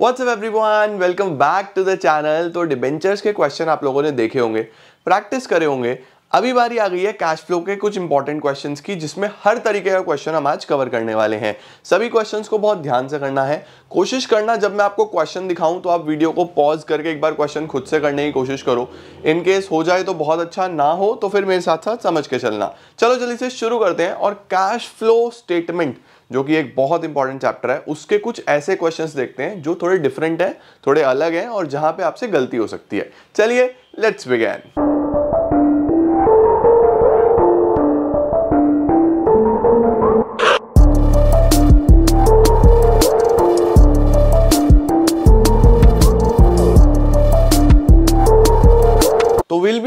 WhatsApp everyone welcome back to the channel तो debentures के question आप लोगों ने देखे होंगे प्रैक्टिस करे होंगे अभी बारी आ गई है कैश फ्लो के कुछ इंपॉर्टेंट क्वेश्चंस की जिसमें हर तरीके का क्वेश्चन हम आज कवर करने वाले हैं सभी क्वेश्चंस को बहुत ध्यान से करना है कोशिश करना जब मैं आपको क्वेश्चन दिखाऊं तो आप वीडियो को पॉज करके एक बार क्वेश्चन खुद से करने की कोशिश करो इन केस हो जाए तो बहुत अच्छा ना हो तो फिर मेरे साथ साथ समझ के चलना चलो जल्दी से शुरू करते हैं और कैश फ्लो स्टेटमेंट जो कि एक बहुत इंपॉर्टेंट चैप्टर है उसके कुछ ऐसे क्वेश्चन देखते हैं जो थोड़े डिफरेंट हैं थोड़े अलग हैं और जहां पे आपसे गलती हो सकती है चलिए लेट्स बिगैन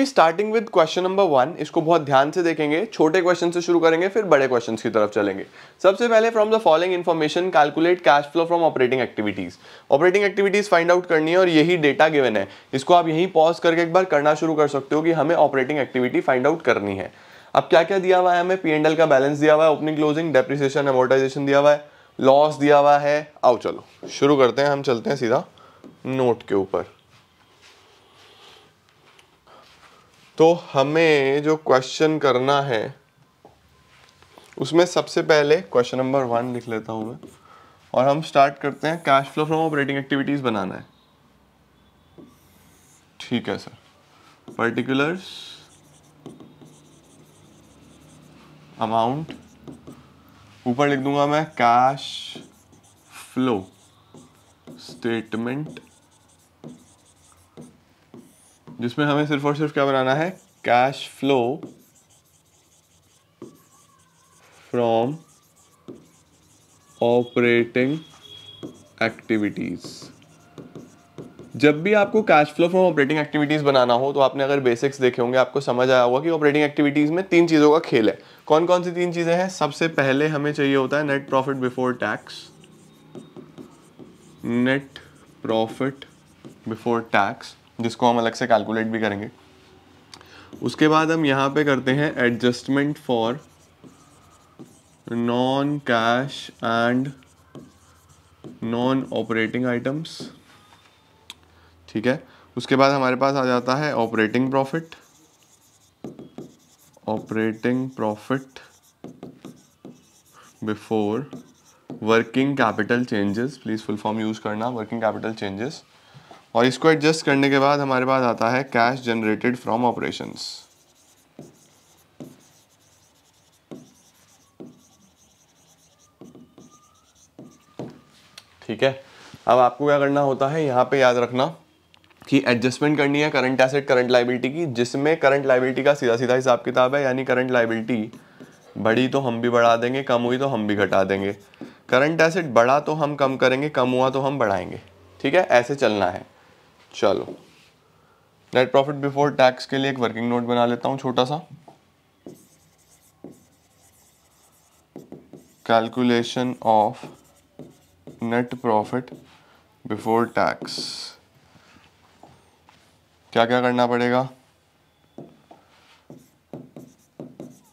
अभी starting with question number one इसको बहुत ध्यान से देखेंगे छोटे क्वेश्चन से शुरू करेंगे फिर बड़े क्वेश्चन की तरफ चलेंगे सबसे पहले from the following information calculate cash flow from operating activities operating activities find out करनी है और यही डेटा गिवन है इसको आप यहीं पॉज करके एक बार करना शुरू कर सकते हो कि हमें ऑपरेटिंग एक्टिविटी फाइंड आउट करनी है अब क्या क्या दिया हुआ है हमें पी एंड एल का बैलेंस दिया हुआ है ओपनिंग क्लोजिंग डेप्रिसिएशन एमोटाइजेशन दिया हुआ है लॉस दिया हुआ है आओ चलो शुरू करते हैं हम चलते हैं सीधा नोट के ऊपर तो हमें जो क्वेश्चन करना है उसमें सबसे पहले क्वेश्चन नंबर वन लिख लेता हूं मैं और हम स्टार्ट करते हैं cash flow from operating activities बनाना है ठीक है सर पर्टिकुलर्स अमाउंट ऊपर लिख दूंगा मैं कैश फ्लो स्टेटमेंट जिसमें हमें सिर्फ और सिर्फ क्या बनाना है cash flow from operating activities जब भी आपको cash flow from operating activities बनाना हो तो आपने अगर बेसिक्स देखे होंगे आपको समझ आया होगा कि ऑपरेटिंग एक्टिविटीज़ में तीन चीज़ों का खेल है कौन कौन सी तीन चीज़ें हैं सबसे पहले हमें चाहिए होता है net profit before tax net profit before tax जिसको हम अलग से कैलकुलेट भी करेंगे उसके बाद हम यहाँ पे करते हैं adjustment for non cash and non operating items ठीक है उसके बाद हमारे पास आ जाता है operating profit operating profit before working capital changes please full form use करना वर्किंग कैपिटल चेंजेस और इसको एडजस्ट करने के बाद हमारे पास आता है कैश जनरेटेड फ्रॉम ऑपरेशंस ठीक है अब आपको क्या करना होता है यहाँ पे याद रखना कि एडजस्टमेंट करनी है करंट एसेट करंट लाइबिलिटी की जिसमें करंट लाइबिलिटी का सीधा सीधा हिसाब किताब है यानी करंट लाइबिलिटी बढ़ी तो हम भी बढ़ा देंगे कम हुई तो हम भी घटा देंगे करंट एसेट बढ़ा तो हम कम करेंगे कम हुआ तो हम बढ़ाएंगे ठीक है ऐसे चलना है चलो नेट प्रॉफिट बिफोर टैक्स के लिए एक वर्किंग नोट बना लेता हूं छोटा सा calculation of net profit before tax क्या क्या करना पड़ेगा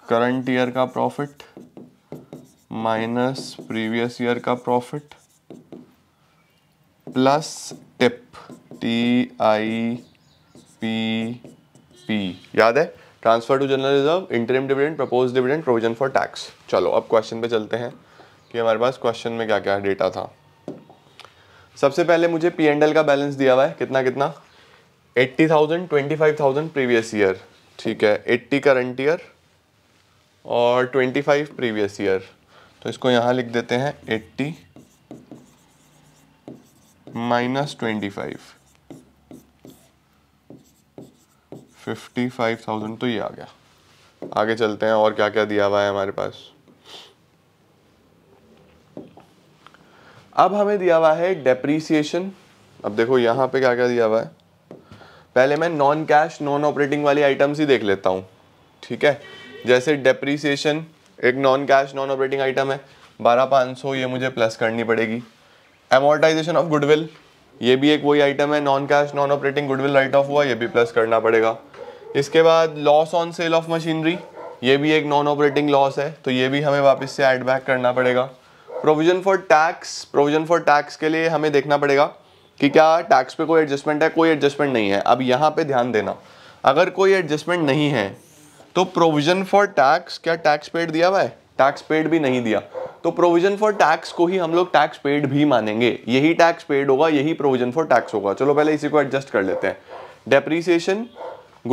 करंट ईयर का प्रॉफिट माइनस प्रीवियस ईयर का profit plus tip T I P P याद है transfer to general reserve interim dividend propose dividend provision for tax चलो अब क्वेश्चन पे चलते हैं कि हमारे पास क्वेश्चन में क्या क्या डेटा था सबसे पहले मुझे पी एंड एल का बैलेंस दिया हुआ है कितना कितना eighty thousand twenty five thousand previous year ठीक है एट्टी करंट ईयर और ट्वेंटी फाइव प्रीवियस ईयर तो इसको यहाँ लिख देते हैं eighty minus twenty five fifty five thousand तो ये आ गया आगे चलते हैं और क्या क्या दिया हुआ है हमारे पास अब हमें दिया हुआ है डेप्रीसिएशन अब देखो यहां पे क्या क्या दिया हुआ है पहले मैं नॉन कैश नॉन ऑपरेटिंग वाली आइटम्स ही देख लेता हूं ठीक है जैसे डेप्रीसिएशन एक non cash non operating item है बारह पाँच सौ ये मुझे प्लस करनी पड़ेगी एमोर्टाइजेशन ऑफ गुडविल ये भी एक वही आइटम है non cash non operating goodwill write off हुआ ये भी प्लस करना पड़ेगा इसके बाद loss on sale of machinery ये भी एक नॉन ऑपरेटिंग लॉस है तो ये भी हमें वापस से ऐड बैक करना पड़ेगा provision for tax provision for tax के लिए हमें देखना पड़ेगा कि क्या टैक्स पे कोई एडजस्टमेंट है कोई एडजस्टमेंट नहीं है अब यहाँ पे ध्यान देना अगर कोई एडजस्टमेंट नहीं है तो प्रोविज़न फॉर टैक्स क्या टैक्स पेड दिया हुआ है टैक्स पेड भी नहीं दिया तो प्रोविजन फॉर टैक्स को ही हम लोग टैक्स पेड भी मानेंगे यही टैक्स पेड होगा यही प्रोविजन फॉर टैक्स होगा चलो पहले इसी को एडजस्ट कर लेते हैं डेप्रीसिएशन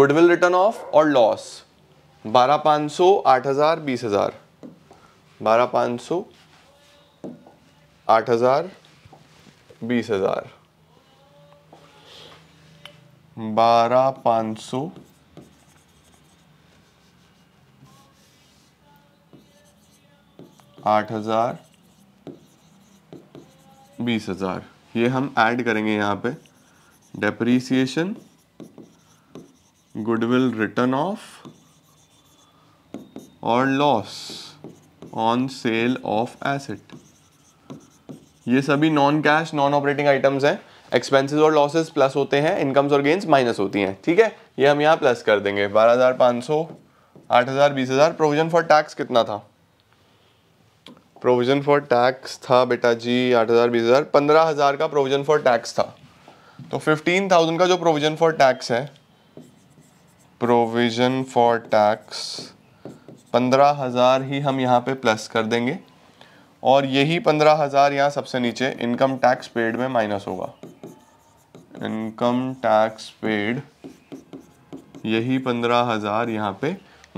गुडविल रिटर्न ऑफ और लॉस बारह पाँच सौ आठ हज़ार बीस हज़ार बारह पाँच सौ आठ हज़ार बीस हज़ार बारह पाँच सौ आठ हज़ार बीस हज़ार ये हम ऐड करेंगे यहाँ पे डेप्रीसिएशन गुडविल रिटर्न ऑफ और loss on sale of asset ये सभी non cash non operating items हैं एक्सपेंसेस और लॉसेस प्लस होते हैं इनकम्स और गेंस माइनस होती हैं ठीक है ये हम यहाँ प्लस कर देंगे बारह हज़ार पाँच सौ आठ हज़ार बीस हज़ार प्रोविजन फॉर टैक्स कितना था प्रोविज़न फॉर टैक्स था बेटा जी आठ हज़ार बीस हज़ार पंद्रह हज़ार का प्रोविज़न फॉर टैक्स था तो फिफ्टीन थाउजेंड का जो प्रोविज़न फॉर टैक्स है प्रोविज़न फॉर टैक्स पंद्रह हज़ार ही हम यहाँ पे प्लस कर देंगे और यही पंद्रह हज़ार यहाँ सबसे नीचे इनकम टैक्स पेड में माइनस होगा इनकम टैक्स पेड यही पंद्रह हज़ार यहाँ पे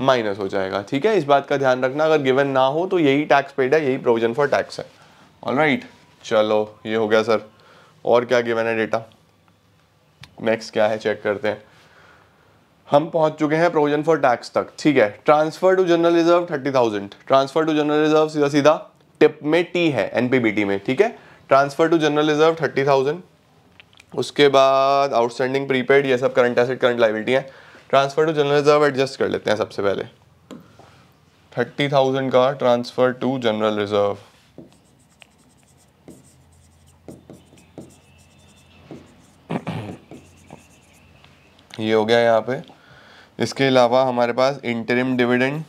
माइनस हो जाएगा ठीक है इस बात का ध्यान रखना अगर गिवन ना हो तो यही टैक्स पेड है यही प्रोविजन फॉर टैक्स है ऑल right, चलो ये हो गया सर और क्या गिवन है डेटा नेक्स्ट क्या है चेक करते हैं हम पहुंच चुके हैं प्रोविजन फॉर टैक्स तक ठीक है transfer to general reserve thirty thousand transfer to general reserve सीधा सीधा टिप में टी है एनपीबीटी में ठीक है transfer to general reserve thirty thousand उसके बाद आउटस्टैंडिंग प्रीपेड ये सब करंट एसेट करंट लाइबिलिटी है transfer to general reserve adjust कर लेते हैं सबसे पहले थर्टी थाउजेंड का ट्रांसफ़र टू जनरल रिजर्व ये हो गया यहाँ पे इसके अलावा हमारे पास इंटरिम डिविडेंड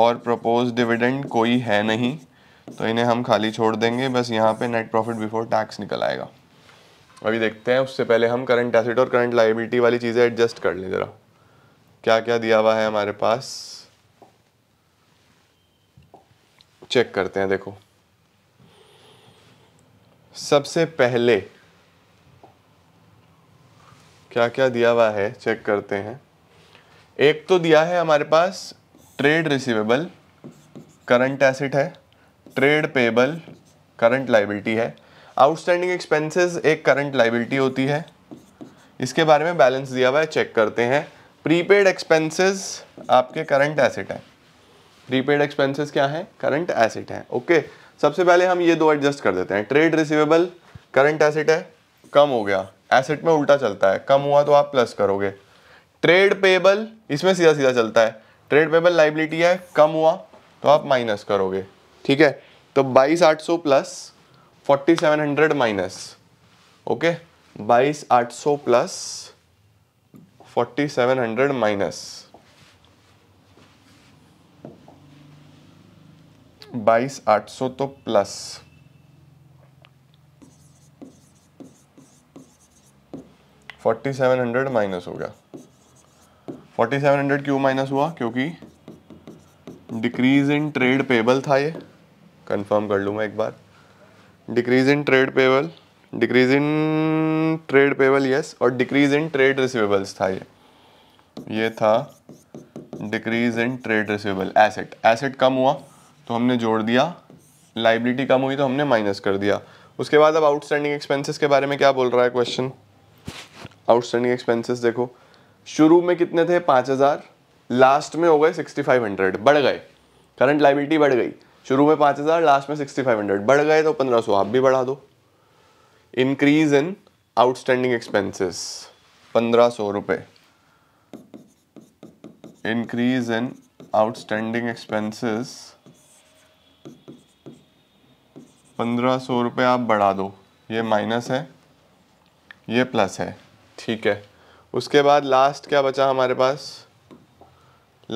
और प्रपोज डिविडेंड कोई है नहीं तो इन्हें हम खाली छोड़ देंगे बस यहाँ पे नेट प्रॉफिट बिफोर टैक्स निकल आएगा अभी देखते हैं उससे पहले हम करंट एसेट और करंट लाइबिलिटी वाली चीज़ें एडजस्ट कर लें ज़रा क्या क्या दिया हुआ है हमारे पास चेक करते हैं देखो सबसे पहले क्या क्या दिया हुआ है चेक करते हैं एक तो दिया है हमारे पास ट्रेड रिसीवेबल करंट एसेट है ट्रेड पेबल करंट लाइबिलिटी है आउटस्टैंडिंग एक्सपेंसेस एक करंट लाइबिलिटी होती है इसके बारे में बैलेंस दिया हुआ है चेक करते हैं प्रीपेड एक्सपेंसेस आपके करंट एसेट हैं प्रीपेड एक्सपेंसेस क्या हैं करंट एसेट हैं ओके सबसे पहले हम ये दो एडजस्ट कर देते हैं ट्रेड रिसिवेबल करंट एसेट है कम हो गया एसेट में उल्टा चलता है कम हुआ तो आप प्लस करोगे ट्रेड पेबल इसमें सीधा सीधा चलता है ट्रेड पेबल लाइबिलिटी है कम हुआ तो आप माइनस करोगे ठीक है तो बाईस आठ सौ plus forty seven hundred minus okay बाईस आठ सौ plus forty seven hundred minus बाईस आठ सौ तो plus forty seven hundred minus हो गया फोर्टी सेवन हंड्रेड क्यों माइनस हुआ क्योंकि डिक्रीज इन ट्रेड पेबल था ये कंफर्म कर लूंगा मैं एक बार decrease in trade payable decrease in trade payable yes और डिक्रीज इन ट्रेड रिसिवेबल्स था ये ये था decrease in trade receivable asset asset कम हुआ तो हमने जोड़ दिया लाइबिलिटी कम हुई तो हमने माइनस कर दिया उसके बाद अब आउटस्टैंडिंग एक्सपेंसेस के बारे में क्या बोल रहा है क्वेश्चन आउटस्टैंडिंग एक्सपेंसेस देखो शुरू में कितने थे पाँच हज़ार लास्ट में हो गए सिक्सटी फाइव हंड्रेड बढ़ गए करंट लाइबिलिटी बढ़ गई शुरू में पाँच हज़ार लास्ट में सिक्सटी फाइव हंड्रेड बढ़ गए तो पंद्रह सौ आप भी बढ़ा दो इंक्रीज इन आउटस्टैंडिंग एक्सपेंसेस पंद्रह सौ रुपये इंक्रीज इन आउटस्टैंडिंग एक्सपेंसेस पंद्रह सौ रुपये आप बढ़ा दो ये माइनस है ये प्लस है ठीक है उसके बाद लास्ट क्या बचा हमारे पास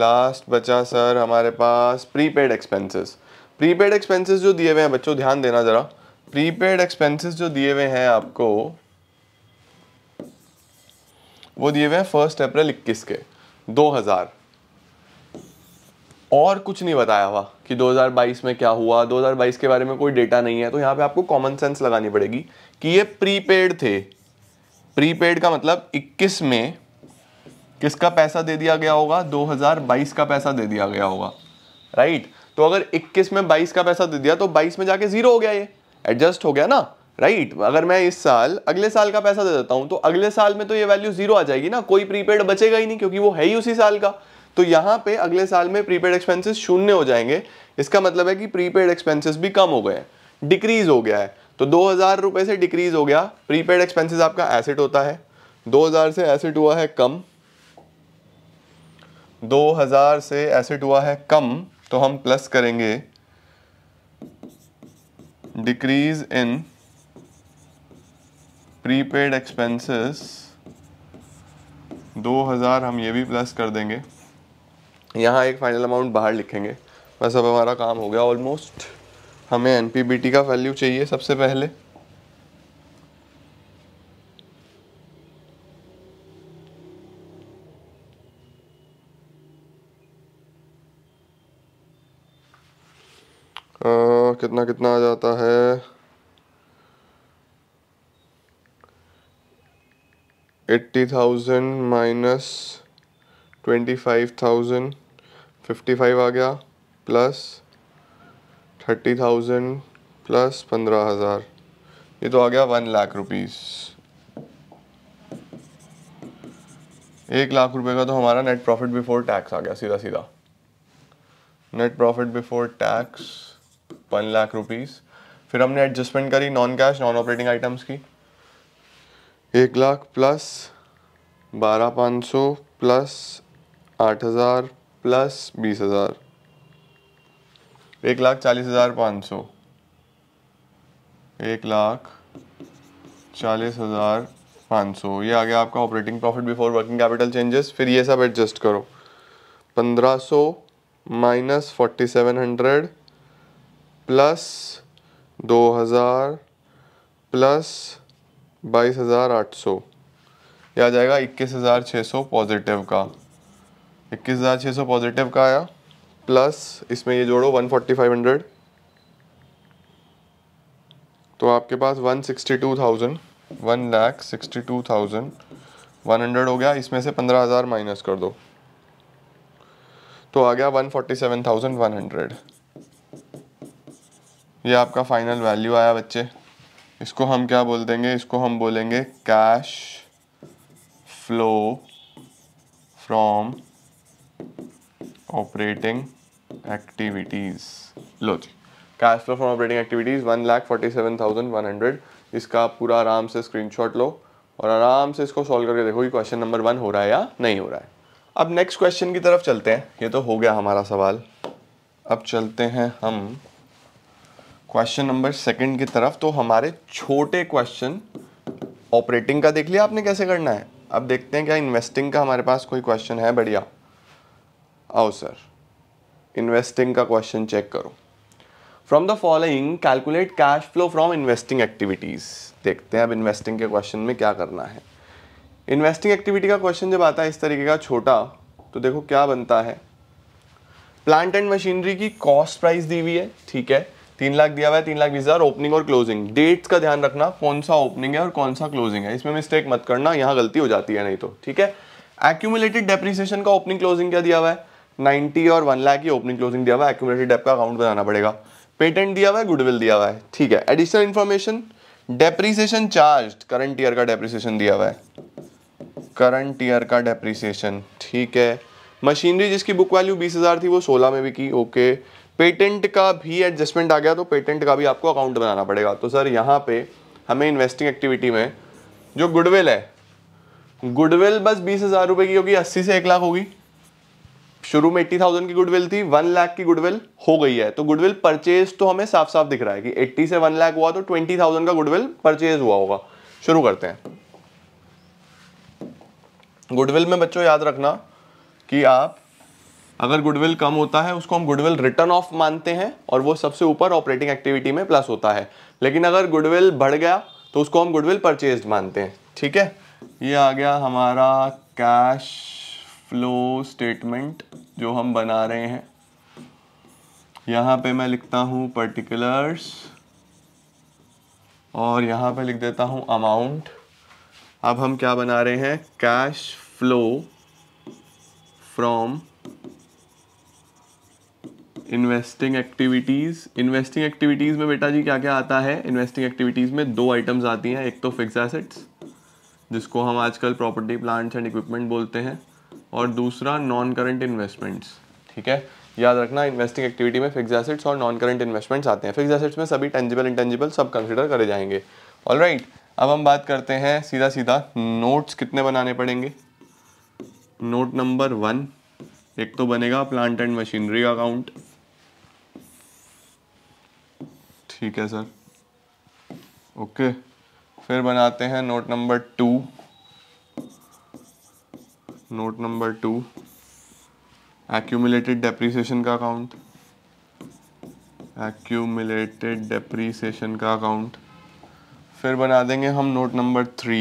लास्ट बचा सर हमारे पास प्रीपेड एक्सपेंसेस प्रीपेड एक्सपेंसेस जो दिए हुए हैं बच्चों ध्यान देना ज़रा प्रीपेड एक्सपेंसेस जो दिए हुए हैं आपको वो दिए हुए हैं फर्स्ट अप्रैल इक्कीस के दो हज़ार और कुछ नहीं बताया हुआ कि 2022 में क्या हुआ 2022 के बारे में कोई डेटा नहीं है तो यहाँ पे आपको कॉमन सेंस लगानी पड़ेगी कि ये प्रीपेड थे प्रीपेड का मतलब 21 में किसका पैसा दे दिया गया होगा 2022 का पैसा दे दिया गया होगा राइट तो अगर 21 में 22 का पैसा दे दिया तो 22 में जाके जीरो हो गया ये एडजस्ट हो गया ना राइट right? अगर मैं इस साल अगले साल का पैसा दे देता हूं तो अगले साल में तो ये वैल्यू जीरो आ जाएगी ना कोई प्रीपेड बचेगा ही नहीं क्योंकि वो है ही उसी साल का तो यहां पे अगले साल में प्रीपेड एक्सपेंसेस शून्य हो जाएंगे इसका मतलब है कि प्रीपेड एक्सपेंसेस भी कम हो गए हैं डिक्रीज हो गया है तो दो हज़ार रुपए से डिक्रीज हो गया प्रीपेड एक्सपेंसेस आपका एसेट होता है दो हज़ार से एसेट हुआ है कम दो हज़ार से एसेट हुआ है कम तो हम प्लस करेंगे डिक्रीज इन प्रीपेड एक्सपेंसेस 2000 हम ये भी प्लस कर देंगे यहाँ एक फाइनल अमाउंट बाहर लिखेंगे बस अब हमारा काम हो गया ऑलमोस्ट हमें एन का वैल्यू चाहिए सबसे पहले कितना कितना आ जाता है eighty thousand minus twenty five thousand fifty five आ गया प्लस थर्टी थाउजेंड प्लस पंद्रह हज़ार ये तो आ गया वन लाख रुपीस एक लाख रुपए का तो हमारा नेट प्रॉफिट बिफोर टैक्स आ गया सीधा सीधा net profit before tax one lakh rupees फिर हमने एडजस्टमेंट करी non cash non operating items की एक लाख प्लस बारह पाँच सौ प्लस आठ हज़ार प्लस बीस हज़ार एक लाख चालीस हज़ार पाँच सौ एक लाख चालीस हज़ार पाँच सौ ये आ गया आपका operating profit before working capital changes फिर ये सब एडजस्ट करो पंद्रह सौ minus forty seven hundred plus दो हज़ार प्लस बाईस हज़ार आठ सौ यह आ जाएगा इक्कीस हज़ार छः सौ पॉजिटिव का इक्कीस हज़ार छः सौ पॉजिटिव का आया प्लस इसमें ये जोड़ो वन फोर्टी फाइव हंड्रेड तो आपके पास one sixty two thousand one lakh sixty two thousand one hundred हो गया इसमें से पंद्रह हज़ार माइनस कर दो तो आ गया one forty seven thousand one hundred ये आपका फाइनल वैल्यू आया बच्चे इसको हम क्या बोल देंगे इसको हम बोलेंगे cash flow from operating activities लो जी cash flow from operating activities one lakh forty seven thousand one hundred इसका आप पूरा आराम से स्क्रीनशॉट लो और आराम से इसको सॉल्व करके देखो कि क्वेश्चन नंबर वन हो रहा है या नहीं हो रहा है अब नेक्स्ट क्वेश्चन की तरफ चलते हैं ये तो हो गया हमारा सवाल अब चलते हैं हम क्वेश्चन नंबर सेकंड की तरफ तो हमारे छोटे क्वेश्चन ऑपरेटिंग का देख लिया आपने कैसे करना है अब देखते हैं क्या इन्वेस्टिंग का हमारे पास कोई क्वेश्चन है बढ़िया आओ सर इन्वेस्टिंग का क्वेश्चन चेक करो from the following calculate cash flow from investing activities देखते हैं अब इन्वेस्टिंग के क्वेश्चन में क्या करना है इन्वेस्टिंग एक्टिविटी का क्वेश्चन जब आता है इस तरीके का छोटा तो देखो क्या बनता है प्लांट एंड मशीनरी की कॉस्ट प्राइस दी हुई है ठीक है तीन लाख दिया हुआ है तीन लाख बीस हज़ार ओपनिंग और क्लोजिंग डेट्स का ध्यान रखना कौन सा ओपनिंग है और कौन सा क्लोजिंग है इसमें मिस्टेक मत करना यहाँ गलती हो जाती है नहीं तो ठीक है एक्यूमुलेटेड डेप्रिसिएशन का ओपनिंग क्लोजिंग क्या दिया हुआ है नाइन्टी और वन लाख की ओपनिंग क्लोजिंग दिया हुआ है एक्यूमुलेटेड डेप का अकाउंट बनाना पड़ेगा पेटेंट दिया हुआ है गुडविल दिया हुआ है ठीक है additional information depreciation charge current year का डेप्रिसिएशन दिया हुआ है करंट ईयर का डेप्रिसिएशन ठीक है मशीनरी जिसकी बुक वैल्यू बीस हज़ार थी वो सोलह में भी की ओके okay. पेटेंट का भी एडजस्टमेंट आ गया तो पेटेंट का भी आपको अकाउंट बनाना पड़ेगा तो सर यहाँ पे हमें इन्वेस्टिंग एक्टिविटी में जो गुडविल है गुडविल बस बीस हज़ार रुपए की होगी अस्सी से एक लाख होगी शुरू में एट्टी थाउजेंड की गुडविल थी वन लाख की गुडविल हो गई है तो गुडविल परचेज तो हमें साफ साफ दिख रहा है कि एट्टी से वन लाख हुआ तो ट्वेंटी थाउजेंड का गुडविल परचेज हुआ होगा शुरू करते हैं गुडविल में बच्चों याद रखना कि आप अगर गुडविल कम होता है उसको हम गुडविल रिटर्न ऑफ मानते हैं और वो सबसे ऊपर ऑपरेटिंग एक्टिविटी में प्लस होता है लेकिन अगर गुडविल बढ़ गया तो उसको हम गुडविल परचेज मानते हैं ठीक है ये आ गया हमारा कैश फ्लो स्टेटमेंट जो हम बना रहे हैं यहाँ पे मैं लिखता हूँ पर्टिकुलर्स और यहाँ पे लिख देता हूँ अमाउंट अब हम क्या बना रहे हैं cash flow from investing activities investing activities में बेटा जी क्या क्या आता है इन्वेस्टिंग एक्टिविटीज़ में दो आइटम्स आती हैं एक तो फिक्स एसेट्स जिसको हम आजकल प्रॉपर्टी प्लांट्स एंड इक्विपमेंट बोलते हैं और दूसरा नॉन करंट इन्वेस्टमेंट्स ठीक है याद रखना इन्वेस्टिंग एक्टिविटी में फिक्स एसेट्स और नॉन करंट इन्वेस्टमेंट्स आते हैं फिक्स एसेट्स में सभी टेंजिबल इंटेंजिबल सब कंसिडर करे जाएंगे ऑल right, अब हम बात करते हैं सीधा सीधा नोट्स कितने बनाने पड़ेंगे नोट नंबर वन एक तो बनेगा प्लांट एंड मशीनरी अकाउंट ठीक है सर ओके फिर बनाते हैं note number two note number two accumulated depreciation का अकाउंट एक्यूमिलेटेड डेप्रीसीशन का अकाउंट फिर बना देंगे हम note number three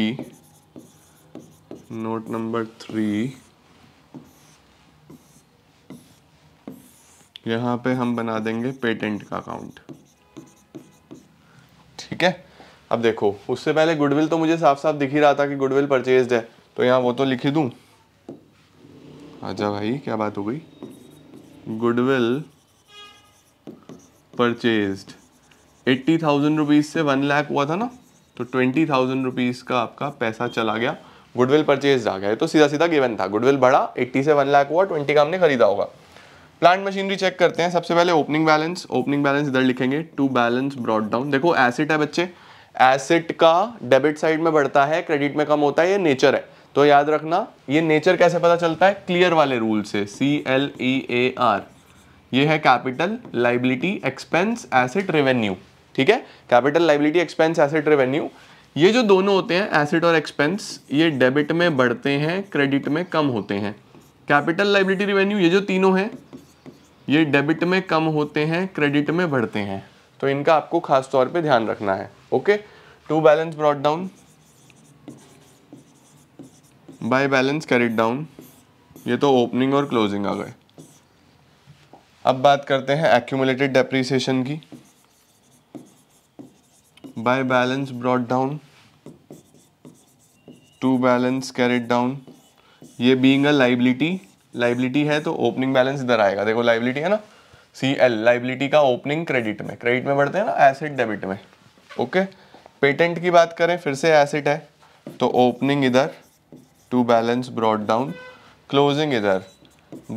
note number three यहाँ पे हम बना देंगे पेटेंट का अकाउंट ठीक है अब देखो उससे पहले गुडविल तो मुझे साफ साफ दिख ही रहा था कि गुडविल परचेज है तो यहाँ वो तो लिख ही दूँ अच्छा भाई क्या बात हो गई goodwill purchase eighty thousand rupees से वन लाख हुआ था ना तो ट्वेंटी थाउजेंड रुपीज़ का आपका पैसा चला गया गुडविल परचेज आ गया तो सीधा सीधा गिवन था गुडविल बढ़ा एट्टी से वन लाख हुआ ट्वेंटी का हमने खरीदा होगा प्लांट मशीनरी चेक करते हैं सबसे पहले ओपनिंग बैलेंस ओपनिंग बैलेंस इधर लिखेंगे टू बैलेंस ब्रॉड डाउन देखो एसिड है बच्चे एसिड का डेबिट साइड में बढ़ता है क्रेडिट में कम होता है ये नेचर है तो याद रखना ये नेचर कैसे पता चलता है क्लियर वाले रूल से सी एल ई ए आर ये है capital liability expense asset revenue ठीक है capital liability expense asset revenue ये जो दोनों होते हैं एसिड और एक्सपेंस ये डेबिट में बढ़ते हैं क्रेडिट में कम होते हैं कैपिटल लाइबिलिटी रेवेन्यू ये जो तीनों हैं ये डेबिट में कम होते हैं क्रेडिट में बढ़ते हैं तो इनका आपको खास तौर पे ध्यान रखना है okay to balance brought down by balance carried down ये तो ओपनिंग और क्लोजिंग आ गए अब बात करते हैं एक्यूमुलेटेड डेप्रीसिएशन की by balance brought down to balance carried down ये बीइंग अ लाइबिलिटी लाइबिलिटी है तो ओपनिंग बैलेंस इधर आएगा देखो लाइबिलिटी है ना सी एल लाइबिलिटी का ओपनिंग क्रेडिट में क्रेडिट में बढ़ते हैं ना एसेट डेबिट में ओके पेटेंट की बात करें फिर से एसेट है तो ओपनिंग इधर to balance brought down closing इधर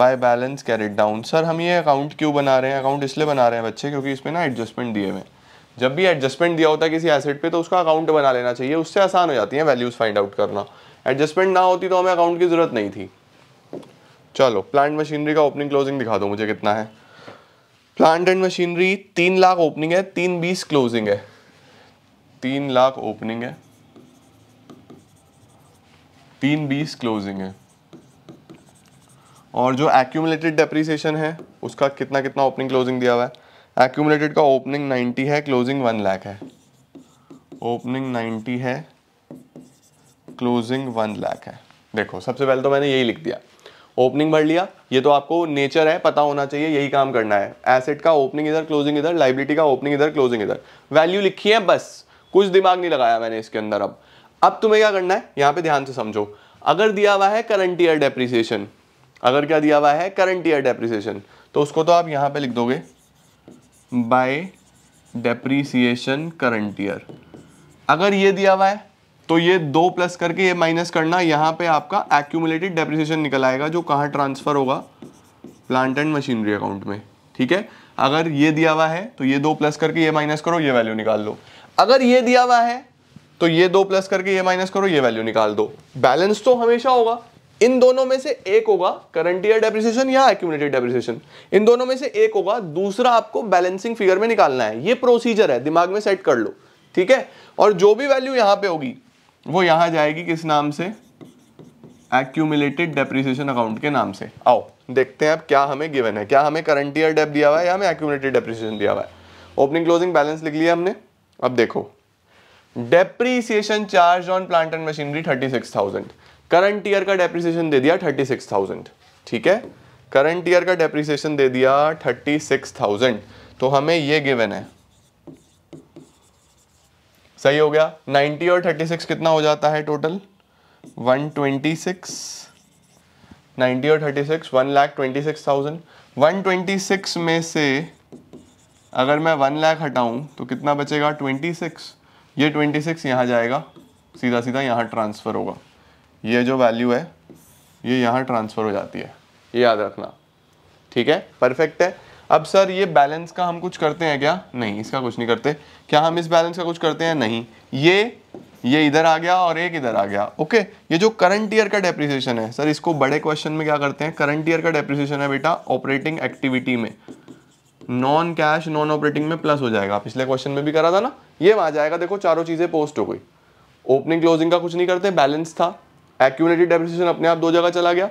by balance carried down sir हम ये अकाउंट क्यों बना रहे हैं अकाउंट इसलिए बना रहे हैं बच्चे क्योंकि इसमें ना एडजस्टमेंट दिए हुए जब भी एडजस्टमेंट दिया होता है किसी एसेट पे तो उसका अकाउंट बना लेना चाहिए उससे आसान हो जाती है वैल्यूज़ फाइंड आउट करना एडजस्टमेंट ना होती तो हमें अकाउंट की ज़रूरत नहीं थी चलो प्लांट मशीनरी का ओपनिंग क्लोजिंग दिखा दो मुझे कितना है प्लांट एंड मशीनरी तीन लाख ओपनिंग है तीन बीस क्लोजिंग है तीन लाख ओपनिंग है तीन बीस क्लोजिंग है और जो एक्यूमुलेटेड डेप्रीसिएशन है उसका कितना कितना ओपनिंग क्लोजिंग दिया हुआ है एक्यूमुलेटेड का ओपनिंग नाइन्टी है क्लोजिंग वन लाख है ओपनिंग नाइन्टी है क्लोजिंग वन लाख है देखो सबसे पहले तो मैंने यही लिख दिया ओपनिंग भर लिया ये तो आपको नेचर है पता होना चाहिए यही काम करना है एसेट का ओपनिंग इधर क्लोजिंग इधर लाइबिलिटी का ओपनिंग इधर क्लोजिंग इधर वैल्यू लिखी है बस कुछ दिमाग नहीं लगाया मैंने इसके अंदर अब अब तुम्हें क्या करना है यहाँ पे ध्यान से समझो अगर दिया हुआ है करंट ईयर डेप्रिसिएशन अगर क्या दिया हुआ है करंट ईयर डेप्रिसिएशन तो उसको तो आप यहाँ पे लिख दोगे बाय डेप्रिसिएशन करंट ईयर अगर ये दिया हुआ है तो ये दो प्लस करके ये माइनस करना यहाँ पे आपका एक्यूमुलेटेड डेप्रिसिएशन निकल आएगा जो कहाँ ट्रांसफ़र होगा प्लांट एंड मशीनरी अकाउंट में ठीक है अगर ये दिया हुआ है तो ये दो प्लस करके ये माइनस करो ये वैल्यू निकाल लो अगर ये दिया हुआ है तो ये दो प्लस करके ये माइनस करो ये वैल्यू निकाल दो बैलेंस तो हमेशा होगा इन दोनों में से एक होगा करंट ईयर डेप्रिसिएशन या एक्यूमुलेटेड डेप्रिसिएशन इन दोनों में से एक होगा दूसरा आपको बैलेंसिंग फिगर में निकालना है ये प्रोसीजर है दिमाग में सेट कर लो ठीक है और जो भी वैल्यू यहां पे होगी वो यहां जाएगी किस नाम से एक्यूमिलेटेड डेप्रीसिएशन अकाउंट के नाम से आओ देखते हैं अब क्या हमें गिवन है क्या हमें करंट ईयर डेप दिया हुआ है या हमें एक्यूमिलेटेड डेप्रीसिएशन दिया हुआ है ओपनिंग क्लोजिंग बैलेंस लिख लिया हमने अब देखो depreciation charge on plant and machinery thirty six thousand current year का डेप्रीसिएशन दे दिया थर्टी सिक्स थाउजेंड ठीक है करंट ईयर का डेप्रीसिएशन दे दिया थर्टी सिक्स थाउजेंड तो हमें ये गिवन है सही हो गया 90 और 36 कितना हो जाता है टोटल 126 90 और 36 one lakh twenty six thousand one twenty six में से अगर मैं वन लाख हटाऊँ तो कितना बचेगा 26 ये 26 यहाँ जाएगा सीधा सीधा यहाँ ट्रांसफ़र होगा ये जो वैल्यू है ये यहाँ ट्रांसफ़र हो जाती है ये याद रखना ठीक है परफेक्ट है अब सर ये बैलेंस का हम कुछ करते हैं क्या नहीं इसका कुछ नहीं करते क्या हम इस बैलेंस का कुछ करते हैं नहीं ये ये इधर आ गया और एक इधर आ गया ओके ये जो करंट ईयर का डेप्रिसिएशन है सर इसको बड़े क्वेश्चन में क्या करते हैं करंट ईयर का डेप्रिसिएशन है बेटा ऑपरेटिंग एक्टिविटी में नॉन कैश नॉन ऑपरेटिंग में प्लस हो जाएगा पिछले क्वेश्चन में भी करा था ना ये आ जाएगा देखो चारों चीज़ें पोस्ट हो गई ओपनिंग क्लोजिंग का कुछ नहीं करते बैलेंस था एक्यूलेटेड डेप्रिसिएशन अपने आप दो जगह चला गया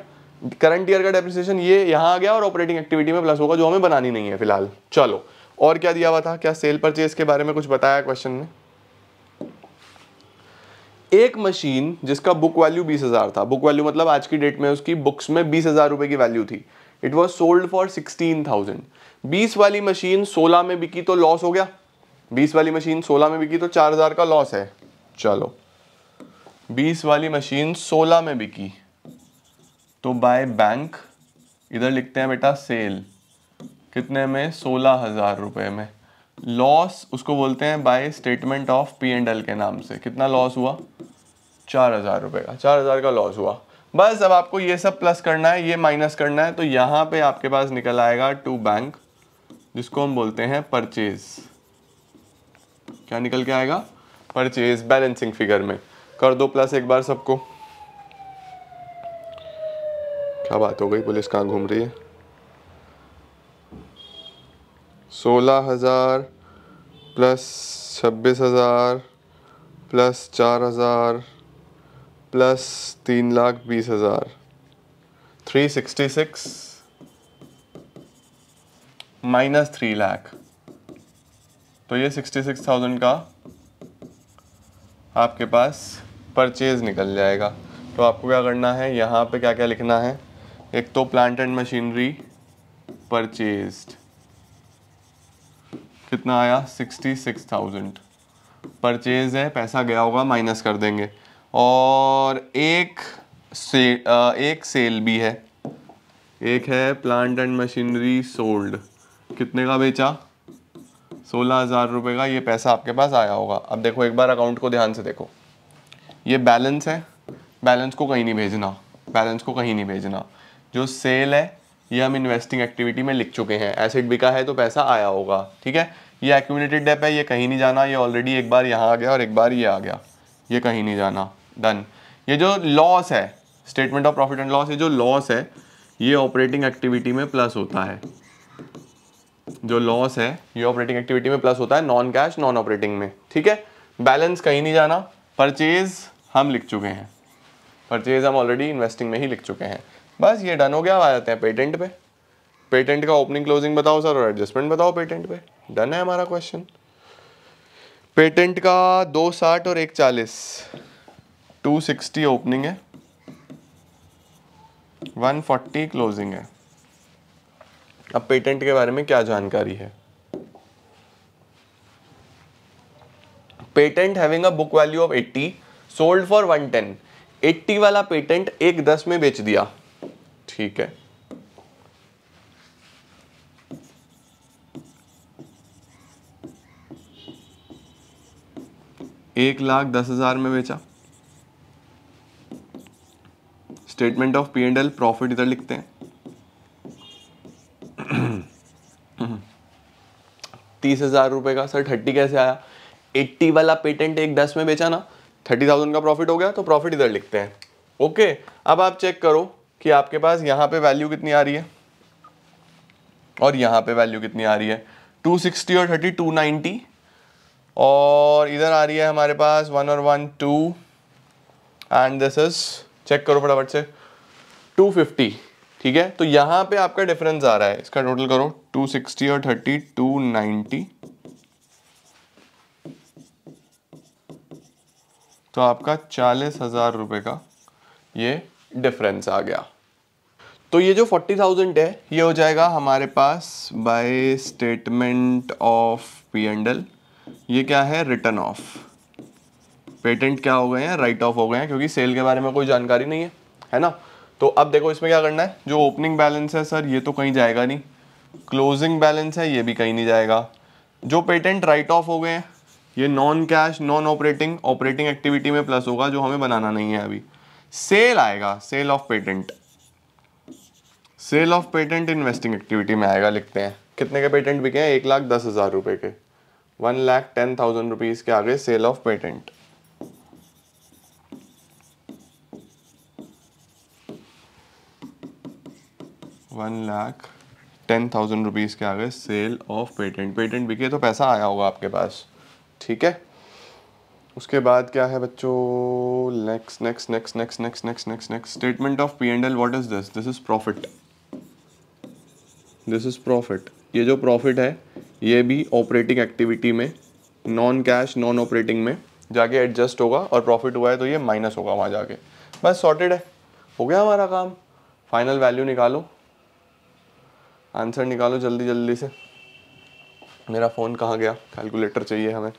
करंट ईयर का डेप्रिसिएशन ये यहाँ आ गया और ऑपरेटिंग एक्टिविटी में प्लस होगा जो हमें बनानी नहीं है फिलहाल चलो और क्या दिया हुआ था क्या सेल परचेज के बारे में कुछ बताया क्वेश्चन में एक मशीन जिसका बुक वैल्यू बीस हज़ार था बुक वैल्यू मतलब आज की डेट में उसकी बुक्स में बीस हज़ार रुपए की वैल्यू थी it was sold for sixteen thousand बीस वाली मशीन सोलह में बिकी तो लॉस हो गया बीस वाली मशीन सोलह में बिकी तो चार हज़ार का लॉस है चलो बीस वाली मशीन सोलह में बिकी तो बाय बैंक इधर लिखते हैं बेटा सेल कितने में सोलह हज़ार रुपये में लॉस उसको बोलते हैं by statement of P and L के नाम से कितना लॉस हुआ चार हज़ार रुपये का चार हज़ार का लॉस हुआ बस अब आपको ये सब प्लस करना है ये माइनस करना है तो यहाँ पे आपके पास निकल आएगा टू बैंक जिसको हम बोलते हैं परचेज क्या निकल के आएगा परचेज बैलेंसिंग फिगर में कर दो प्लस एक बार सबको क्या बात हो गई पुलिस कहाँ घूम रही है सोलह हज़ार प्लस छब्बीस हज़ार प्लस चार हज़ार प्लस तीन लाख बीस हज़ार three sixty six minus three lakh तो ये सिक्सटी सिक्स थाउजेंड का आपके पास परचेज़ निकल जाएगा तो आपको क्या करना है यहाँ पे क्या क्या लिखना है एक तो प्लांट एंड मशीनरी परचेज्ड कितना आया सिक्सटी सिक्स थाउजेंड परचेज है पैसा गया होगा माइनस कर देंगे और एक से एक सेल भी है एक है प्लांट एंड मशीनरी सोल्ड कितने का बेचा सोलह हज़ार रुपये का ये पैसा आपके पास आया होगा अब देखो एक बार अकाउंट को ध्यान से देखो ये बैलेंस है बैलेंस को कहीं नहीं भेजना बैलेंस को कहीं नहीं भेजना जो सेल है ये हम इन्वेस्टिंग एक्टिविटी में लिख चुके हैं एसेट बिका है तो पैसा आया होगा ठीक है ये एक्यूमुलेटेड डेप है ये कहीं नहीं जाना ये ऑलरेडी एक बार यहाँ आ गया और एक बार ये आ गया ये कहीं नहीं जाना डन ये जो लॉस है statement of profit and loss ये जो लॉस है ये ऑपरेटिंग एक्टिविटी में प्लस होता है जो लॉस है ये ऑपरेटिंग एक्टिविटी में प्लस होता है नॉन कैश नॉन ऑपरेटिंग में ठीक है बैलेंस कहीं नहीं जाना परचेज हम लिख चुके हैं परचेज हम ऑलरेडी इन्वेस्टिंग में ही लिख चुके हैं बस ये डन हो गया आ जाते हैं पेटेंट पे पेटेंट का ओपनिंग क्लोजिंग बताओ सर और एडजस्टमेंट बताओ पेटेंट पे डन है हमारा क्वेश्चन पेटेंट का दो साठ और एक चालीस टू सिक्सटी ओपनिंग है वन फोर्टी क्लोजिंग है अब पेटेंट के बारे में क्या जानकारी है patent having a book value of eighty sold for one ten eighty वाला पेटेंट एक दस में बेच दिया ठीक है एक लाख दस हजार में बेचा statement of P and L profit इधर लिखते हैं तीस हजार रुपए का सर थर्टी कैसे आया एट्टी वाला पेटेंट एक दस में बेचा ना थर्टी थाउजेंड का प्रॉफिट हो गया तो प्रॉफिट इधर लिखते हैं ओके अब आप चेक करो कि आपके पास यहाँ पे वैल्यू कितनी आ रही है और यहाँ पे वैल्यू कितनी आ रही है 260 और 30 290 और इधर आ रही है हमारे पास वन और one two and this is check करो फटाफट से 250 ठीक है तो यहाँ पे आपका डिफरेंस आ रहा है इसका टोटल करो 260 और 30 290 तो आपका चालीस हज़ार रुपये का ये डिफरेंस आ गया तो ये जो फोर्टी थाउजेंड है ये हो जाएगा हमारे पास by statement of P and L ये क्या है रिटर्न ऑफ पेटेंट क्या हो गए हैं राइट ऑफ हो गए हैं क्योंकि सेल के बारे में कोई जानकारी नहीं है है ना तो अब देखो इसमें क्या करना है जो ओपनिंग बैलेंस है सर ये तो कहीं जाएगा नहीं क्लोजिंग बैलेंस है ये भी कहीं नहीं जाएगा जो पेटेंट राइट ऑफ हो गए हैं ये non cash non operating operating activity में प्लस होगा जो हमें बनाना नहीं है अभी सेल आएगा sale of patent sale of patent investing activity में आएगा लिखते हैं कितने के पेटेंट बिके हैं एक लाख दस हज़ार रुपए के one lakh ten thousand rupees के आगे sale of patent one lakh ten thousand rupees के आगे सेल ऑफ पेटेंट पेटेंट बिके तो पैसा आया होगा आपके पास ठीक है उसके बाद क्या है बच्चों next next next next next next next next statement of P and L what is this this is profit this is profit ये जो प्रॉफिट है ये भी ऑपरेटिंग एक्टिविटी में नॉन कैश नॉन ऑपरेटिंग में जाके एडजस्ट होगा और प्रॉफिट हुआ है तो ये माइनस होगा वहाँ जाके बस सॉर्टेड है हो गया हमारा काम फाइनल वैल्यू निकालो आंसर निकालो जल्दी जल्दी से मेरा फ़ोन कहाँ गया कैलकुलेटर चाहिए हमें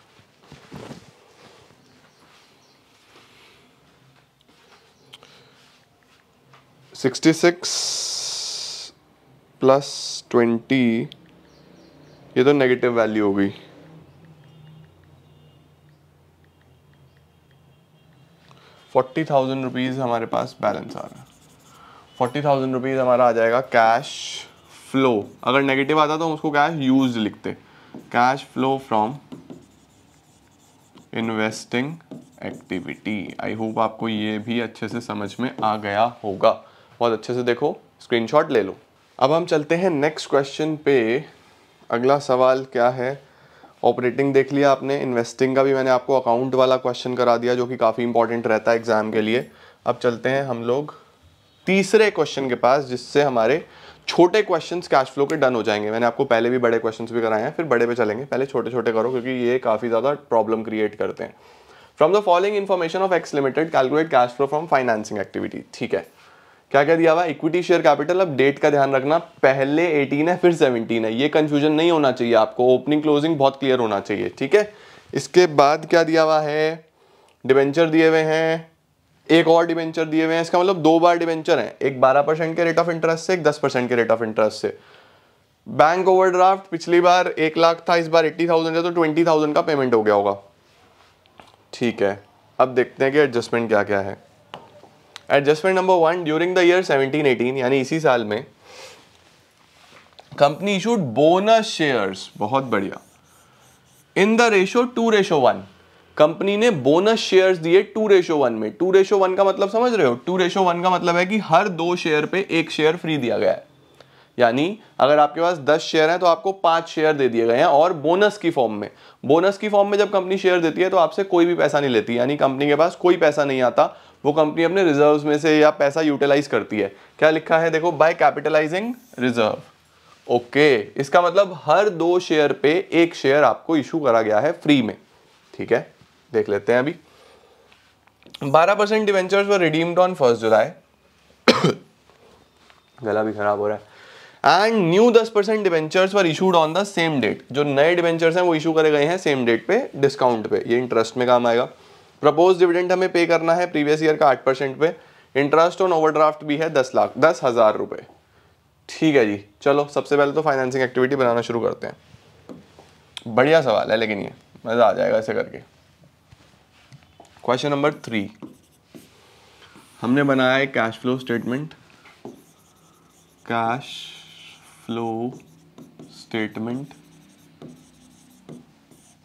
सिक्सटी सिक्स प्लस ट्वेंटी ये तो नेगेटिव वैल्यू हो गई फोर्टी थाउजेंड रुपीज़ हमारे पास बैलेंस आ रहा है फोर्टी थाउजेंड रुपीज़ हमारा आ जाएगा कैश फ्लो अगर नेगेटिव आता तो हम उसको कैश यूज लिखते cash flow from investing activity I hope आपको ये भी अच्छे से समझ में आ गया होगा बहुत अच्छे से देखो स्क्रीनशॉट ले लो अब हम चलते हैं नेक्स्ट क्वेश्चन पे अगला सवाल क्या है ऑपरेटिंग देख लिया आपने इन्वेस्टिंग का भी मैंने आपको अकाउंट वाला क्वेश्चन करा दिया जो कि काफ़ी इंपॉर्टेंट रहता है एग्ज़ाम के लिए अब चलते हैं हम लोग तीसरे क्वेश्चन के पास जिससे हमारे छोटे क्वेश्चंस कैश फ्लो के डन हो जाएंगे मैंने आपको पहले भी बड़े क्वेश्चंस भी कराए हैं फिर बड़े पे चलेंगे पहले छोटे छोटे करो क्योंकि ये काफ़ी ज़्यादा प्रॉब्लम क्रिएट करते हैं from the following information of X limited calculate cash flow from financing activity ठीक है क्या क्या दिया हुआ इक्विटी शेयर कैपिटल अब डेट का ध्यान रखना पहले 18 है फिर 17 है ये कंफ्यूजन नहीं होना चाहिए आपको ओपनिंग क्लोजिंग बहुत क्लियर होना चाहिए ठीक है इसके बाद क्या दिया हुआ है डिवेंचर दिए हुए हैं एक और डिवेंचर दिए हुए हैं इसका मतलब दो बार डिवेंचर है एक बारह परसेंट के रेट ऑफ इंटरेस्ट से एक दस परसेंट के रेट ऑफ इंटरेस्ट से बैंक ओवरड्राफ्ट पिछली बार एक लाख था इस बार एट्टी थाउजेंड है तो ट्वेंटी थाउजेंड का पेमेंट हो गया होगा ठीक है अब देखते हैं कि एडजस्टमेंट क्या क्या है adjustment number one during the year 1718 यानी इसी साल में कंपनी इशूड बोनस शेयर्स बहुत बढ़िया in the ratio two ratio one company ने बोनस शेयर्स दिए टू रेशो वन में टू रेशो वन का मतलब समझ रहे हो टू रेशो वन का मतलब है कि हर दो शेयर पे एक शेयर फ्री दिया गया है यानी अगर आपके पास दस शेयर हैं तो आपको पांच शेयर दे दिए गए हैं और बोनस की फॉर्म में बोनस की फॉर्म में जब कंपनी शेयर देती है तो आपसे कोई भी पैसा नहीं लेती यानी कंपनी के पास कोई पैसा नहीं आता वो कंपनी अपने रिजर्व्स में से या पैसा यूटिलाइज करती है क्या लिखा है देखो बाय कैपिटलाइजिंग रिजर्व ओके इसका मतलब हर दो शेयर पे एक शेयर आपको इशू करा गया है फ्री में ठीक है देख लेते हैं अभी बारह percent debentures redeemed on first July गला भी खराब हो रहा है एंड न्यू दस percent debentures were issued on the same date जो नए डिवेंचर्स हैं वो इशू करे गए हैं सेम डेट पे डिस्काउंट पे ये इंटरेस्ट में काम आएगा प्रपोज डिविडेंड हमें पे करना है प्रीवियस ईयर का आठ परसेंट पे इंटरेस्ट ऑन ओवरड्राफ्ट भी है दस लाख दस हज़ार रुपए ठीक है जी चलो सबसे पहले तो फाइनेंसिंग एक्टिविटी बनाना शुरू करते हैं बढ़िया सवाल है लेकिन ये मज़ा आ जाएगा ऐसे करके क्वेश्चन नंबर थ्री हमने बनाया है cash flow statement cash flow statement